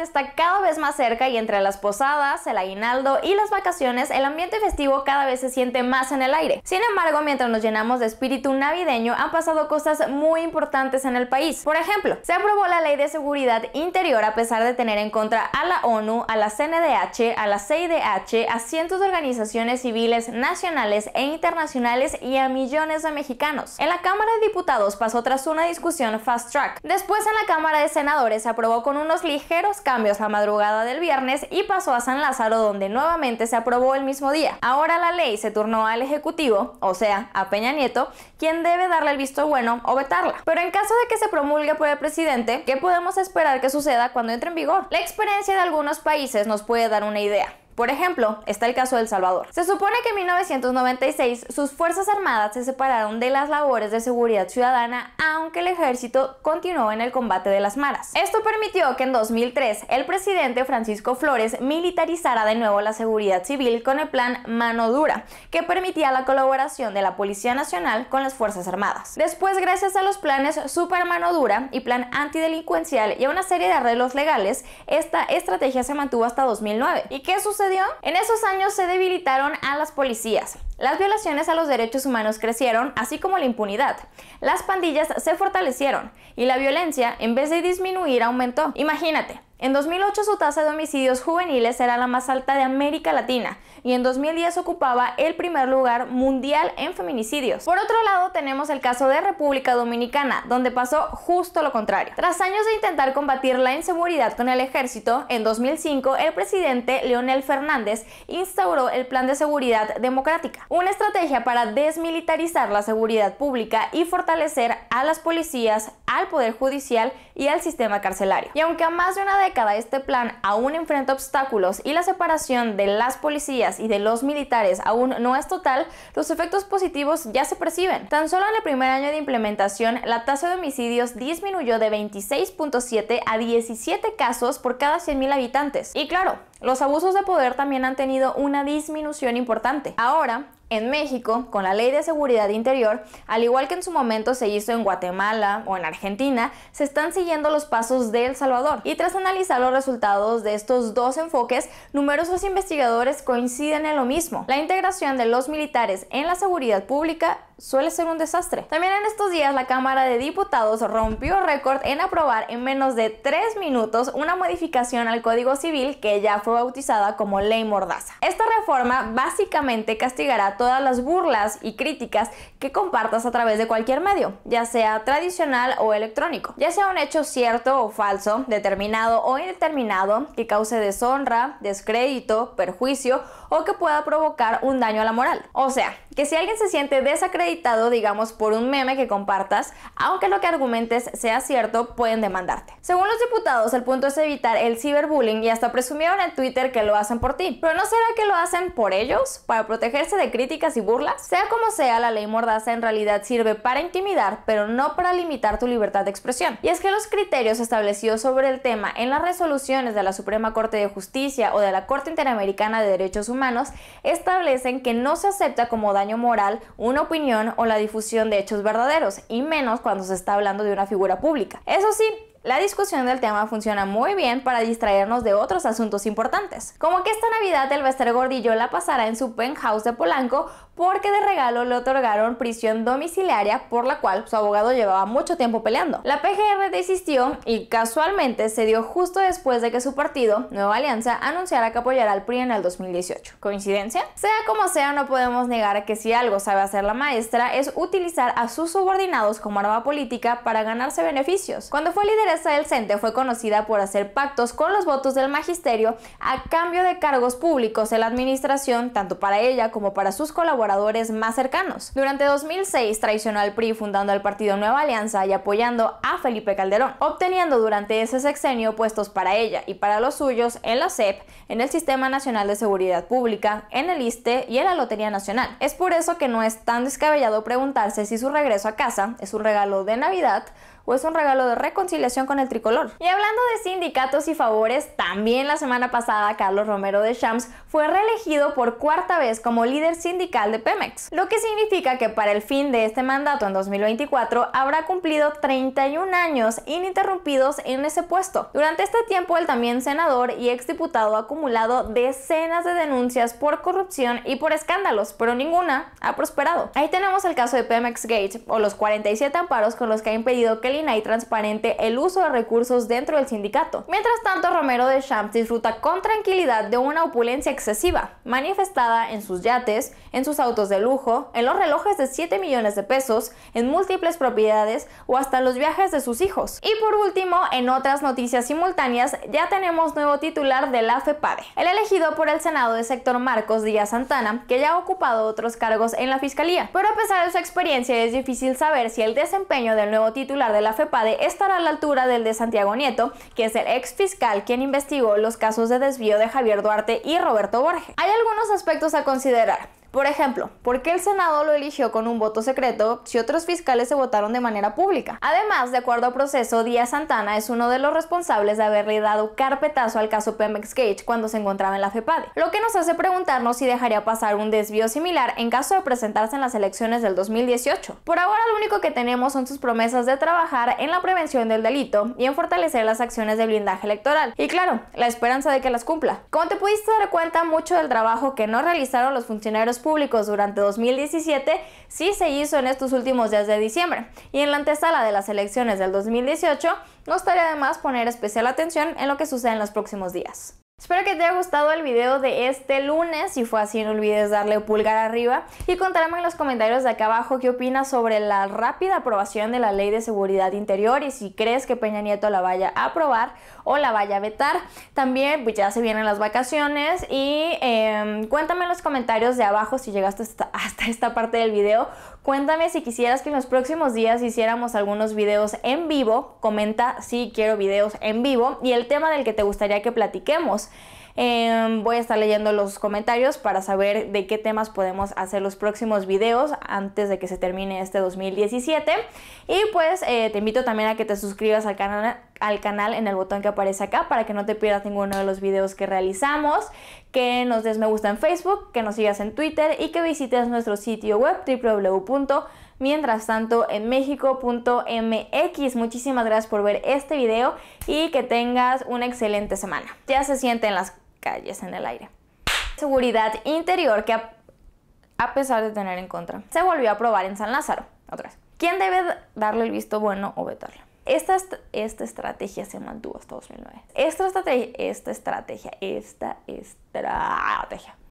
está cada vez más cerca y entre las posadas, el aguinaldo y las vacaciones, el ambiente festivo cada vez se siente más en el aire. Sin embargo, mientras nos llenamos de espíritu navideño, han pasado cosas muy importantes en el país. Por ejemplo, se aprobó la Ley de Seguridad Interior a pesar de tener en contra a la ONU, a la CNDH, a la CIDH, a cientos de organizaciones civiles nacionales e internacionales y a millones de mexicanos. En la Cámara de Diputados pasó tras una discusión fast track. Después en la Cámara de Senadores se aprobó con unos ligeros cambios la madrugada del viernes y pasó a San Lázaro donde nuevamente se aprobó el mismo día. Ahora la ley se turnó al Ejecutivo, o sea, a Peña Nieto, quien debe darle el visto bueno o vetarla. Pero en caso de que se promulgue por el presidente, ¿qué podemos esperar que suceda cuando entre en vigor? La experiencia de algunos países nos puede dar una idea. Por ejemplo, está el caso de El Salvador. Se supone que en 1996 sus Fuerzas Armadas se separaron de las labores de seguridad ciudadana, aunque el ejército continuó en el combate de las maras. Esto permitió que en 2003 el presidente Francisco Flores militarizara de nuevo la seguridad civil con el plan Mano Dura, que permitía la colaboración de la Policía Nacional con las Fuerzas Armadas. Después, gracias a los planes Super Mano Dura y Plan Antidelincuencial y a una serie de arreglos legales, esta estrategia se mantuvo hasta 2009. ¿Y qué sucedió? En esos años se debilitaron a las policías. Las violaciones a los derechos humanos crecieron, así como la impunidad. Las pandillas se fortalecieron y la violencia, en vez de disminuir, aumentó. Imagínate, en 2008 su tasa de homicidios juveniles era la más alta de América Latina y en 2010 ocupaba el primer lugar mundial en feminicidios. Por otro lado tenemos el caso de República Dominicana, donde pasó justo lo contrario. Tras años de intentar combatir la inseguridad con el ejército, en 2005 el presidente Leonel Fernández instauró el Plan de Seguridad Democrática, una estrategia para desmilitarizar la seguridad pública y fortalecer a las policías, al poder judicial y al sistema carcelario. Y aunque a más de una década este plan aún enfrenta obstáculos y la separación de las policías y de los militares aún no es total, los efectos positivos ya se perciben. Tan solo en el primer año de implementación, la tasa de homicidios disminuyó de 26.7 a 17 casos por cada 100.000 habitantes. Y claro, los abusos de poder también han tenido una disminución importante. Ahora, en México, con la Ley de Seguridad Interior, al igual que en su momento se hizo en Guatemala o en Argentina, se están siguiendo los pasos de El Salvador. Y tras analizar los resultados de estos dos enfoques, numerosos investigadores coinciden en lo mismo, la integración de los militares en la seguridad pública suele ser un desastre. También en estos días la Cámara de Diputados rompió récord en aprobar en menos de tres minutos una modificación al Código Civil que ya fue bautizada como Ley Mordaza. Esta reforma básicamente castigará todas las burlas y críticas que compartas a través de cualquier medio, ya sea tradicional o electrónico, ya sea un hecho cierto o falso, determinado o indeterminado, que cause deshonra, descrédito, perjuicio o que pueda provocar un daño a la moral. O sea, que si alguien se siente desacreditado editado, digamos, por un meme que compartas, aunque lo que argumentes sea cierto, pueden demandarte. Según los diputados, el punto es evitar el ciberbullying y hasta presumieron en Twitter que lo hacen por ti. Pero ¿no será que lo hacen por ellos? ¿Para protegerse de críticas y burlas? Sea como sea, la ley mordaza en realidad sirve para intimidar, pero no para limitar tu libertad de expresión. Y es que los criterios establecidos sobre el tema en las resoluciones de la Suprema Corte de Justicia o de la Corte Interamericana de Derechos Humanos establecen que no se acepta como daño moral una opinión o la difusión de hechos verdaderos, y menos cuando se está hablando de una figura pública. Eso sí, la discusión del tema funciona muy bien para distraernos de otros asuntos importantes, como que esta Navidad el Bester Gordillo la pasará en su penthouse de Polanco porque de regalo le otorgaron prisión domiciliaria por la cual su abogado llevaba mucho tiempo peleando. La PGR desistió y casualmente se dio justo después de que su partido, Nueva Alianza, anunciara que apoyará al PRI en el 2018. ¿Coincidencia? Sea como sea, no podemos negar que si algo sabe hacer la maestra es utilizar a sus subordinados como arma política para ganarse beneficios. Cuando fue líder el CENTE fue conocida por hacer pactos con los votos del magisterio a cambio de cargos públicos en la administración, tanto para ella como para sus colaboradores más cercanos. Durante 2006 traicionó al PRI fundando el partido Nueva Alianza y apoyando a Felipe Calderón, obteniendo durante ese sexenio puestos para ella y para los suyos en la CEP, en el Sistema Nacional de Seguridad Pública, en el ISTE y en la Lotería Nacional. Es por eso que no es tan descabellado preguntarse si su regreso a casa es un regalo de Navidad o es un regalo de reconciliación con el tricolor. Y hablando de sindicatos y favores, también la semana pasada Carlos Romero de Shams fue reelegido por cuarta vez como líder sindical de Pemex, lo que significa que para el fin de este mandato en 2024 habrá cumplido 31 años ininterrumpidos en ese puesto. Durante este tiempo el también senador y exdiputado ha acumulado decenas de denuncias por corrupción y por escándalos, pero ninguna ha prosperado. Ahí tenemos el caso de Pemex Gate o los 47 amparos con los que ha impedido que el y transparente el uso de recursos dentro del sindicato. Mientras tanto, Romero de Champs disfruta con tranquilidad de una opulencia excesiva, manifestada en sus yates, en sus autos de lujo, en los relojes de 7 millones de pesos, en múltiples propiedades o hasta los viajes de sus hijos. Y por último, en otras noticias simultáneas, ya tenemos nuevo titular de la FEPADE. El elegido por el Senado de sector Marcos Díaz Santana, que ya ha ocupado otros cargos en la Fiscalía. Pero a pesar de su experiencia, es difícil saber si el desempeño del nuevo titular de la la FEPADE estará a la altura del de Santiago Nieto, que es el ex fiscal quien investigó los casos de desvío de Javier Duarte y Roberto Borges. Hay algunos aspectos a considerar. Por ejemplo, ¿por qué el Senado lo eligió con un voto secreto si otros fiscales se votaron de manera pública? Además, de acuerdo a proceso, Díaz Santana es uno de los responsables de haberle dado carpetazo al caso Pemex Cage cuando se encontraba en la FEPADE, lo que nos hace preguntarnos si dejaría pasar un desvío similar en caso de presentarse en las elecciones del 2018. Por ahora, lo único que tenemos son sus promesas de trabajar en la prevención del delito y en fortalecer las acciones de blindaje electoral. Y claro, la esperanza de que las cumpla. Como te pudiste dar cuenta, mucho del trabajo que no realizaron los funcionarios públicos durante 2017 sí se hizo en estos últimos días de diciembre y en la antesala de las elecciones del 2018 nos estaría además poner especial atención en lo que sucede en los próximos días. Espero que te haya gustado el video de este lunes, si fue así no olvides darle pulgar arriba y contarme en los comentarios de acá abajo qué opinas sobre la rápida aprobación de la Ley de Seguridad Interior y si crees que Peña Nieto la vaya a aprobar o la vaya a vetar. También pues ya se vienen las vacaciones y em, cuéntame en los comentarios de abajo si llegaste hasta esta parte del video, Cuéntame si quisieras que en los próximos días hiciéramos algunos videos en vivo. Comenta si quiero videos en vivo y el tema del que te gustaría que platiquemos. Em, voy a estar leyendo los comentarios para saber de qué temas podemos hacer los próximos videos antes de que se termine este 2017. Y pues eh, te invito también a que te suscribas al, canal al canal en el botón que aparece acá para que no te pierdas ninguno de los videos que realizamos, que nos des me gusta en Facebook, que nos sigas en Twitter y que visites nuestro sitio web wwwmientras tanto en Muchísimas gracias por ver este video y que tengas una excelente semana. Ya se siente en las calles, en el aire. Seguridad interior que a, pesar de tener en contra, se volvió a probar en San Lázaro. Otra ¿Quién debe darle el visto bueno o vetarlo? Esta, esta estrategia se mantuvo hasta 2009. Esta estrategia, esta estrategia, esta estrategia